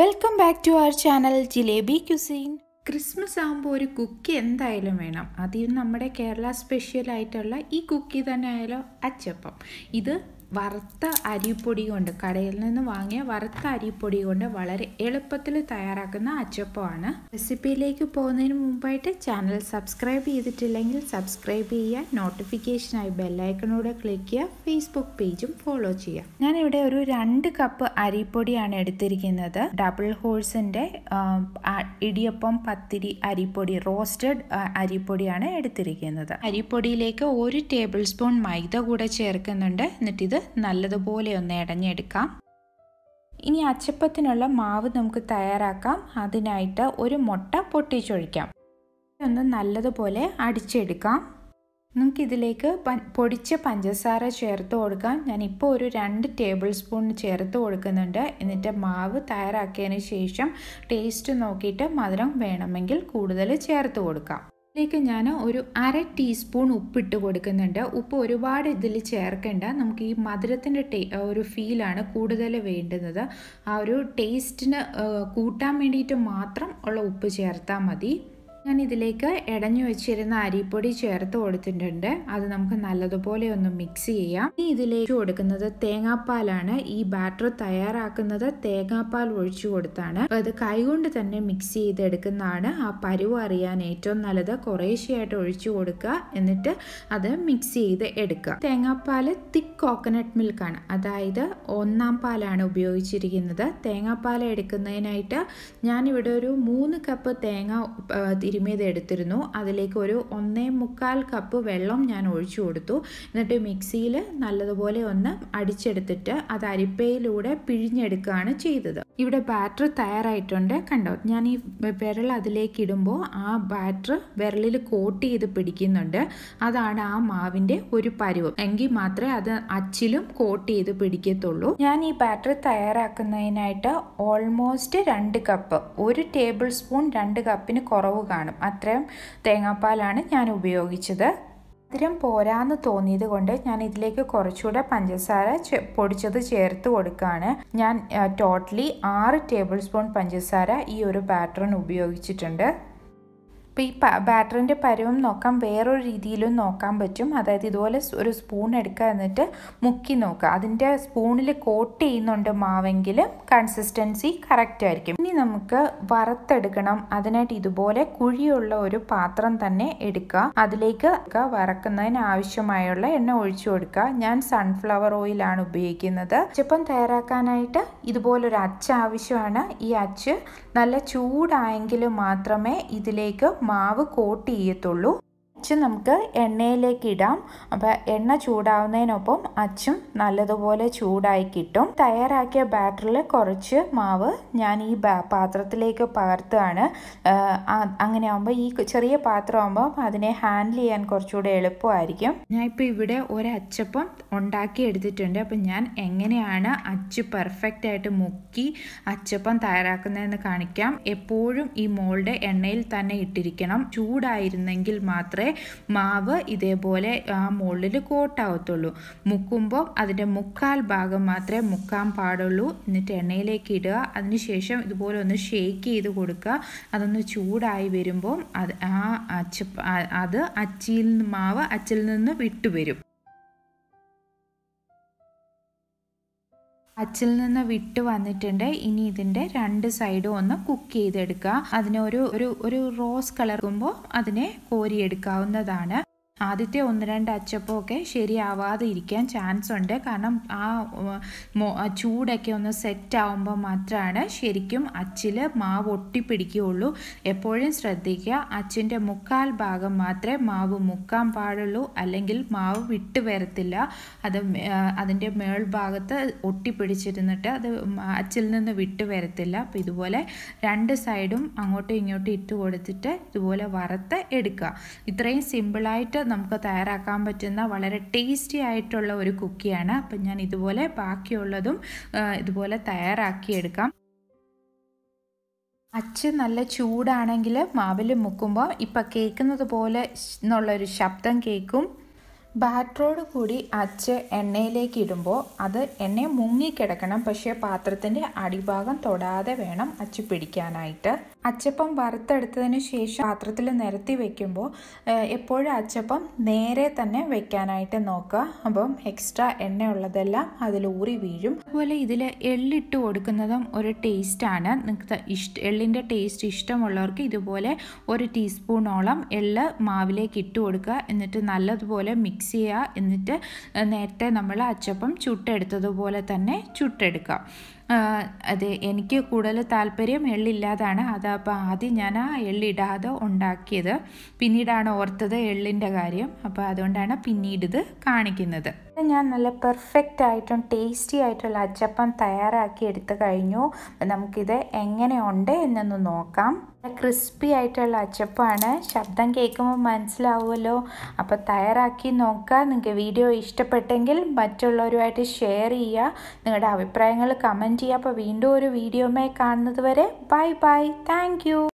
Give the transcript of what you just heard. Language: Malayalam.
welcome back to our channel Jilebi cuisine Christmas ആകുമ്പോൾ ഒരു കുക്കി എന്തായാലും വേണം അതിൽ നമ്മുടെ കേരള സ്പെഷ്യൽ ആയിട്ടുള്ള ഈ കുക്കി തന്നെ ആയാലോ അച്ചപ്പം ഇത് വറുത്ത അരിപ്പൊടി കൊണ്ട് കടയിൽ നിന്ന് വാങ്ങിയ വറുത്ത അരിപ്പൊടി കൊണ്ട് വളരെ എളുപ്പത്തിൽ തയ്യാറാക്കുന്ന അച്ചപ്പമാണ് റെസിപ്പിയിലേക്ക് പോകുന്നതിന് മുമ്പായിട്ട് ചാനൽ സബ്സ്ക്രൈബ് ചെയ്തിട്ടില്ലെങ്കിൽ സബ്സ്ക്രൈബ് ചെയ്യുക നോട്ടിഫിക്കേഷനായി ബെല്ലൈക്കണൂടെ ക്ലിക്ക് ചെയ്യുക ഫേസ്ബുക്ക് പേജും ഫോളോ ചെയ്യുക ഞാനിവിടെ ഒരു രണ്ട് കപ്പ് അരിപ്പൊടിയാണ് എടുത്തിരിക്കുന്നത് ഡബിൾ ഹോഴ്സിൻ്റെ ഇടിയപ്പം പത്തിരി അരിപ്പൊടി റോസ്റ്റഡ് അരിപ്പൊടിയാണ് എടുത്തിരിക്കുന്നത് അരിപ്പൊടിയിലേക്ക് ഒരു ടേബിൾ സ്പൂൺ മൈദ കൂടെ ചേർക്കുന്നുണ്ട് എന്നിട്ട് ഇത് നല്ലതുപോലെ ഒന്ന് ഇടഞ്ഞെടുക്കാം ഇനി അച്ചപ്പത്തിനുള്ള മാവ് നമുക്ക് തയ്യാറാക്കാം അതിനായിട്ട് ഒരു മുട്ട പൊട്ടിച്ചൊഴിക്കാം ഒന്ന് നല്ലതുപോലെ അടിച്ചെടുക്കാം നിങ്ങൾക്ക് ഇതിലേക്ക് പൊടിച്ച പഞ്ചസാര ചേർത്ത് കൊടുക്കാം ഞാനിപ്പോൾ ഒരു രണ്ട് ടേബിൾ സ്പൂൺ ചേർത്ത് കൊടുക്കുന്നുണ്ട് എന്നിട്ട് മാവ് തയ്യാറാക്കിയതിന് ശേഷം ടേസ്റ്റ് നോക്കിയിട്ട് മധുരം വേണമെങ്കിൽ കൂടുതൽ ചേർത്ത് കൊടുക്കാം ഇതിലേക്ക് ഞാൻ ഒരു അര ടീസ്പൂൺ ഉപ്പിട്ട് കൊടുക്കുന്നുണ്ട് ഉപ്പ് ഒരുപാട് ഇതിൽ ചേർക്കേണ്ട നമുക്ക് ഈ മധുരത്തിൻ്റെ ടേ ഒരു ഫീലാണ് കൂടുതൽ വേണ്ടുന്നത് ആ ഒരു ടേസ്റ്റിന് കൂട്ടാൻ വേണ്ടിയിട്ട് മാത്രം ഉള്ള ഉപ്പ് ചേർത്താൽ മതി ഞാൻ ഇതിലേക്ക് ഇടഞ്ഞു വെച്ചിരുന്ന അരിപ്പൊടി ചേർത്ത് കൊടുത്തിട്ടുണ്ട് അത് നമുക്ക് നല്ലതുപോലെ ഒന്ന് മിക്സ് ചെയ്യാം ഇനി ഇതിലേക്ക് കൊടുക്കുന്നത് തേങ്ങാപ്പാലാണ് ഈ ബാറ്റർ തയ്യാറാക്കുന്നത് തേങ്ങാപ്പാൽ ഒഴിച്ചു കൊടുത്താണ് അപ്പോൾ അത് കൈകൊണ്ട് തന്നെ മിക്സ് ചെയ്തെടുക്കുന്നതാണ് ആ പരുവ് അറിയാൻ ഏറ്റവും നല്ലത് കുറേശ്ശെയായിട്ട് ഒഴിച്ചു കൊടുക്കുക എന്നിട്ട് അത് മിക്സ് ചെയ്ത് എടുക്കുക തേങ്ങാപ്പാൽ തിക്ക് കോക്കനട്ട് മിൽക്കാണ് അതായത് ഒന്നാം പാലാണ് ഉപയോഗിച്ചിരിക്കുന്നത് തേങ്ങാപ്പാൽ എടുക്കുന്നതിനായിട്ട് ഞാനിവിടെ ഒരു മൂന്ന് കപ്പ് തേങ്ങ തിരുമിയത് എടുത്തിരുന്നു അതിലേക്ക് ഒരു ഒന്നേ മുക്കാൽ കപ്പ് വെള്ളം ഞാൻ ഒഴിച്ചു കൊടുത്തു എന്നിട്ട് മിക്സിയിൽ നല്ലതുപോലെ ഒന്ന് അടിച്ചെടുത്തിട്ട് അത് അരിപ്പയിലൂടെ പിഴിഞ്ഞെടുക്കുകയാണ് ചെയ്തത് ഇവിടെ ബാറ്റർ തയ്യാറായിട്ടുണ്ട് കണ്ടോ ഞാൻ ഈ വിരൽ അതിലേക്ക് ഇടുമ്പോൾ ആ ബാറ്റർ വിരലിൽ കോട്ട് ചെയ്ത് പിടിക്കുന്നുണ്ട് അതാണ് ആ മാവിൻ്റെ ഒരു പരുവ് എങ്കിൽ മാത്രമേ അത് അച്ചിലും കോട്ട് ചെയ്ത് പിടിക്കത്തുള്ളൂ ഞാൻ ഈ ബാറ്റർ തയ്യാറാക്കുന്നതിനായിട്ട് ഓൾമോസ്റ്റ് രണ്ട് കപ്പ് ഒരു ടേബിൾ സ്പൂൺ രണ്ട് കപ്പിന് കുറവ് കാണും അത്രയും തേങ്ങാപ്പാലാണ് ഞാൻ ഉപയോഗിച്ചത് മധുരം പോരാന്ന് തോന്നിയത് കൊണ്ട് ഞാൻ ഇതിലേക്ക് കുറച്ചുകൂടെ പഞ്ചസാര പൊടിച്ചത് ചേർത്ത് കൊടുക്കുകയാണ് ഞാൻ ടോട്ടലി ആറ് ടേബിൾ സ്പൂൺ പഞ്ചസാര ഈ ഒരു പാറ്റേൺ ഉപയോഗിച്ചിട്ടുണ്ട് ഇപ്പോൾ ഈ ബാറ്ററിൻ്റെ പരവും നോക്കാം വേറൊരു രീതിയിലും നോക്കാൻ പറ്റും അതായത് ഇതുപോലെ ഒരു സ്പൂൺ എടുക്കുക എന്നിട്ട് മുക്കി നോക്കുക അതിൻ്റെ സ്പൂണിൽ കോട്ട് ചെയ്യുന്നുണ്ട് മാവെങ്കിൽ കൺസിസ്റ്റൻസി കറക്റ്റ് ആയിരിക്കും ഇനി നമുക്ക് വറുത്തെടുക്കണം അതിനായിട്ട് ഇതുപോലെ കുഴിയുള്ള ഒരു പാത്രം തന്നെ എടുക്കുക അതിലേക്ക് വറക്കുന്നതിന് ആവശ്യമായുള്ള എണ്ണ ഒഴിച്ചു കൊടുക്കുക ഞാൻ സൺഫ്ലവർ ഓയിലാണ് ഉപയോഗിക്കുന്നത് ചിപ്പം തയ്യാറാക്കാനായിട്ട് ഇതുപോലൊരു അച്ച് ആവശ്യമാണ് ഈ അച്ച് നല്ല ചൂടായെങ്കിൽ മാത്രമേ ഇതിലേക്ക് മാവ് കോട്ട് ചെയ്യത്തുള്ളൂ അച്ച് നമുക്ക് എണ്ണയിലേക്ക് ഇടാം അപ്പോൾ എണ്ണ ചൂടാവുന്നതിനൊപ്പം അച്ചും നല്ലതുപോലെ ചൂടായി കിട്ടും തയ്യാറാക്കിയ ബാറ്ററിൽ കുറച്ച് മാവ് ഞാൻ ഈ പാത്രത്തിലേക്ക് പകർത്തുകയാണ് അങ്ങനെ ആകുമ്പോൾ ഈ ചെറിയ പാത്രമാകുമ്പോൾ അതിനെ ഹാൻഡിൽ ചെയ്യാൻ കുറച്ചുകൂടെ എളുപ്പമായിരിക്കും ഞാൻ ഇപ്പോൾ ഇവിടെ ഒരു അച്ചപ്പം ഉണ്ടാക്കി എടുത്തിട്ടുണ്ട് അപ്പം ഞാൻ എങ്ങനെയാണ് അച്ച് പെർഫെക്റ്റ് ആയിട്ട് മുക്കി അച്ചപ്പം തയ്യാറാക്കുന്നതെന്ന് കാണിക്കാം എപ്പോഴും ഈ മോൾഡ് എണ്ണയിൽ തന്നെ ഇട്ടിരിക്കണം ചൂടായിരുന്നെങ്കിൽ മാത്രമേ മാവ് ഇതേപോലെ ആ മുകളിൽ കോട്ടാവത്തുള്ളൂ മുക്കുമ്പോൾ അതിൻ്റെ മുക്കാൽ ഭാഗം മാത്രമേ മുക്കാൻ പാടുള്ളൂ എന്നിട്ട് എണ്ണയിലേക്ക് ഇടുക അതിനുശേഷം ഇതുപോലെ ഒന്ന് ഷേക്ക് ചെയ്ത് കൊടുക്കുക അതൊന്ന് ചൂടായി വരുമ്പോൾ അത് ആ അച്ച അത് അച്ചിയിൽ മാവ് അച്ചിൽ നിന്ന് വിട്ടുവരും അച്ചിൽ നിന്ന് വിട്ട് വന്നിട്ടുണ്ട് ഇനി ഇതിൻ്റെ രണ്ട് സൈഡും ഒന്ന് കുക്ക് ചെയ്തെടുക്കുക അതിനൊരു ഒരു ഒരു റോസ് കളർ ആകുമ്പോൾ അതിനെ കോരിയെടുക്കാവുന്നതാണ് ആദ്യത്തെ ഒന്ന് രണ്ട് അച്ചപ്പമൊക്കെ ശരിയാവാതെ ഇരിക്കാൻ ചാൻസ് ഉണ്ട് കാരണം ആ ചൂടൊക്കെ ഒന്ന് സെറ്റ് ആവുമ്പോൾ മാത്രമാണ് ശരിക്കും അച്ചിൽ മാവ് ഒട്ടിപ്പിടിക്കുകയുള്ളൂ എപ്പോഴും ശ്രദ്ധിക്കുക അച്ചിൻ്റെ മുക്കാൽ ഭാഗം മാത്രമേ മാവ് മുക്കാൻ പാടുള്ളൂ അല്ലെങ്കിൽ മാവ് വിട്ട് വരത്തില്ല അത് അതിൻ്റെ മേൾഭാഗത്ത് ഒട്ടിപ്പിടിച്ചിരുന്നിട്ട് അത് അച്ചിൽ നിന്ന് വിട്ട് വരത്തില്ല അപ്പോൾ ഇതുപോലെ രണ്ട് സൈഡും അങ്ങോട്ടും ഇങ്ങോട്ടും ഇട്ട് കൊടുത്തിട്ട് ഇതുപോലെ വറുത്ത് എടുക്കുക ഇത്രയും സിമ്പിളായിട്ട് നമുക്ക് തയ്യാറാക്കാൻ പറ്റുന്ന വളരെ ടേസ്റ്റി ആയിട്ടുള്ള ഒരു കുക്കിയാണ് അപ്പം ഞാൻ ഇതുപോലെ ബാക്കിയുള്ളതും ഇതുപോലെ തയ്യാറാക്കിയെടുക്കാം അച്ച് നല്ല ചൂടാണെങ്കിൽ മാവിൽ മുക്കുമ്പോൾ ഇപ്പം കേൾക്കുന്നത് പോലെ എന്നുള്ളൊരു ശബ്ദം കേൾക്കും ബാറ്ററോട് കൂടി അച്ച് എണ്ണയിലേക്ക് ഇടുമ്പോൾ അത് എണ്ണ മുങ്ങിക്കിടക്കണം പക്ഷേ പാത്രത്തിൻ്റെ അടിഭാഗം തൊടാതെ വേണം അച്ച് പിടിക്കാനായിട്ട് അച്ചപ്പം വറുത്തെടുത്തതിന് ശേഷം പാത്രത്തിൽ നിരത്തി വെക്കുമ്പോൾ എപ്പോഴും അച്ചപ്പം നേരെ തന്നെ വെക്കാനായിട്ട് നോക്കുക അപ്പം എക്സ്ട്രാ എണ്ണയുള്ളതെല്ലാം അതിൽ ഊറി വീഴും അതുപോലെ ഇതിൽ എള്ളിട്ട് കൊടുക്കുന്നതും ഒരു ടേസ്റ്റാണ് നിങ്ങൾക്ക് ഇഷ്ട എള്ളിൻ്റെ ടേസ്റ്റ് ഇഷ്ടമുള്ളവർക്ക് ഇതുപോലെ ഒരു ടീസ്പൂണോളം എള്ള് മാവിലേക്ക് ഇട്ട് കൊടുക്കുക എന്നിട്ട് നല്ലതുപോലെ മിക്സ് മിക്സ് ചെയ്യുക എന്നിട്ട് നേരത്തെ നമ്മൾ അച്ചപ്പം ചുട്ടെടുത്തതുപോലെ തന്നെ ചുട്ടെടുക്കുക അതെ എനിക്ക് കൂടുതൽ താല്പര്യം എള്ളില്ലാതാണ് അത് അപ്പോൾ ആദ്യം ഞാൻ ആ എള്ളിടാതെ ഉണ്ടാക്കിയത് പിന്നീടാണ് ഓർത്തത് എള്ളിൻ്റെ കാര്യം അപ്പോൾ അതുകൊണ്ടാണ് പിന്നീട് ഇത് കാണിക്കുന്നത് ഞാൻ നല്ല പെർഫെക്റ്റ് ആയിട്ടും ടേസ്റ്റി ആയിട്ടുള്ള അച്ചപ്പം തയ്യാറാക്കി എടുത്തു കഴിഞ്ഞു നമുക്കിത് എങ്ങനെയുണ്ട് എന്നൊന്ന് നോക്കാം ക്രിസ്പി ആയിട്ടുള്ള അച്ചപ്പമാണ് ശബ്ദം കേൾക്കുമ്പോൾ മനസ്സിലാവുമല്ലോ അപ്പോൾ തയ്യാറാക്കി നോക്കുക നിങ്ങൾക്ക് വീഡിയോ ഇഷ്ടപ്പെട്ടെങ്കിൽ മറ്റുള്ളവരുമായിട്ട് ഷെയർ ചെയ്യുക നിങ്ങളുടെ അഭിപ്രായങ്ങൾ കമൻറ്റ് ചെയ്യുക അപ്പോൾ വീണ്ടും ഒരു വീഡിയോമായി കാണുന്നത് വരെ ബൈ ബൈ താങ്ക്